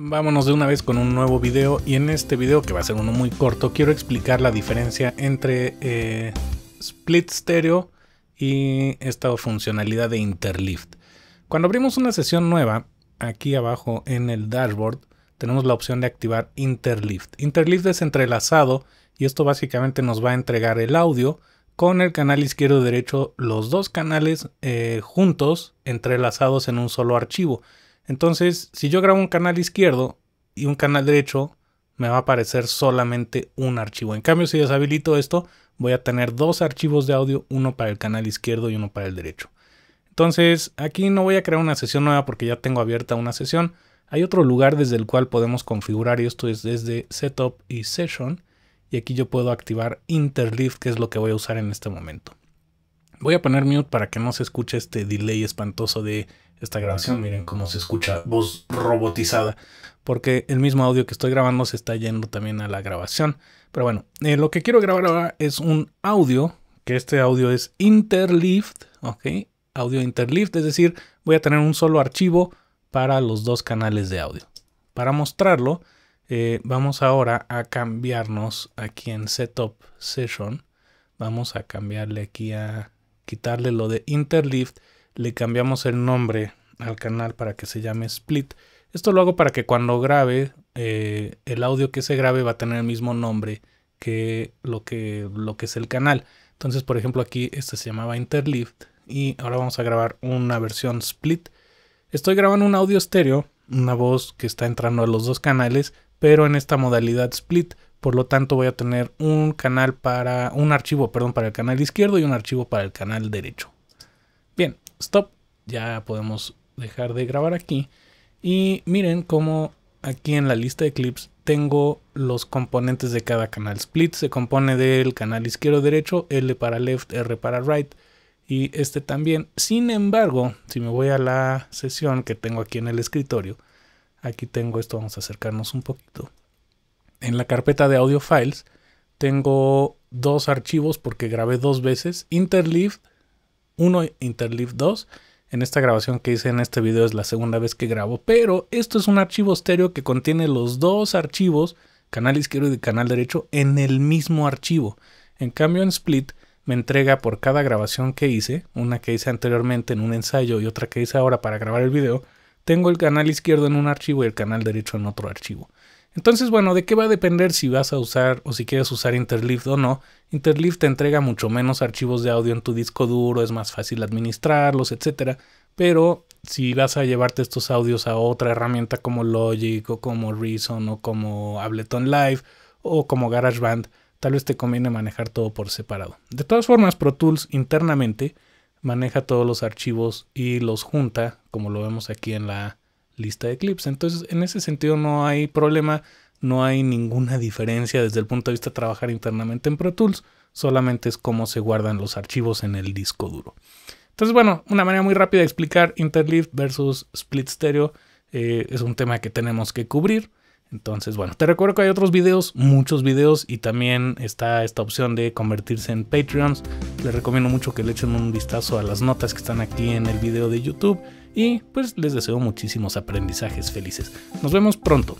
Vámonos de una vez con un nuevo video y en este video que va a ser uno muy corto quiero explicar la diferencia entre eh, Split Stereo y esta funcionalidad de Interlift. Cuando abrimos una sesión nueva, aquí abajo en el dashboard tenemos la opción de activar Interlift. Interlift es entrelazado y esto básicamente nos va a entregar el audio con el canal izquierdo derecho, los dos canales eh, juntos entrelazados en un solo archivo. Entonces, si yo grabo un canal izquierdo y un canal derecho, me va a aparecer solamente un archivo. En cambio, si deshabilito esto, voy a tener dos archivos de audio, uno para el canal izquierdo y uno para el derecho. Entonces, aquí no voy a crear una sesión nueva porque ya tengo abierta una sesión. Hay otro lugar desde el cual podemos configurar y esto es desde Setup y Session. Y aquí yo puedo activar Interleave, que es lo que voy a usar en este momento. Voy a poner mute para que no se escuche este delay espantoso de esta grabación. Miren cómo se escucha voz robotizada. Porque el mismo audio que estoy grabando se está yendo también a la grabación. Pero bueno, eh, lo que quiero grabar ahora es un audio. Que este audio es interlift, Ok. Audio interlift. Es decir, voy a tener un solo archivo para los dos canales de audio. Para mostrarlo, eh, vamos ahora a cambiarnos aquí en Setup Session. Vamos a cambiarle aquí a quitarle lo de interlift le cambiamos el nombre al canal para que se llame Split. Esto lo hago para que cuando grabe, eh, el audio que se grabe va a tener el mismo nombre que lo que, lo que es el canal. Entonces, por ejemplo, aquí este se llamaba Interlift. y ahora vamos a grabar una versión Split. Estoy grabando un audio estéreo, una voz que está entrando a los dos canales, pero en esta modalidad Split. Por lo tanto, voy a tener un canal para un archivo, perdón, para el canal izquierdo y un archivo para el canal derecho. Bien, stop, ya podemos dejar de grabar aquí. Y miren cómo aquí en la lista de clips tengo los componentes de cada canal. Split se compone del canal izquierdo-derecho, L para left, R para right y este también. Sin embargo, si me voy a la sesión que tengo aquí en el escritorio, aquí tengo esto, vamos a acercarnos un poquito. En la carpeta de audio files tengo dos archivos porque grabé dos veces, interleaved uno Interleaf 2. En esta grabación que hice en este video es la segunda vez que grabo, pero esto es un archivo estéreo que contiene los dos archivos, canal izquierdo y canal derecho, en el mismo archivo. En cambio en Split me entrega por cada grabación que hice, una que hice anteriormente en un ensayo y otra que hice ahora para grabar el video, tengo el canal izquierdo en un archivo y el canal derecho en otro archivo. Entonces, bueno, ¿de qué va a depender si vas a usar o si quieres usar Interlift o no? Interlift te entrega mucho menos archivos de audio en tu disco duro, es más fácil administrarlos, etc. Pero si vas a llevarte estos audios a otra herramienta como Logic o como Reason o como Ableton Live o como GarageBand, tal vez te conviene manejar todo por separado. De todas formas, Pro Tools internamente maneja todos los archivos y los junta, como lo vemos aquí en la, lista de clips. Entonces, en ese sentido no hay problema, no hay ninguna diferencia desde el punto de vista de trabajar internamente en Pro Tools, solamente es cómo se guardan los archivos en el disco duro. Entonces, bueno, una manera muy rápida de explicar Interlift versus Split Stereo eh, es un tema que tenemos que cubrir. Entonces, bueno, te recuerdo que hay otros videos, muchos videos, y también está esta opción de convertirse en Patreons. Les recomiendo mucho que le echen un vistazo a las notas que están aquí en el video de YouTube. Y pues les deseo muchísimos aprendizajes felices. Nos vemos pronto.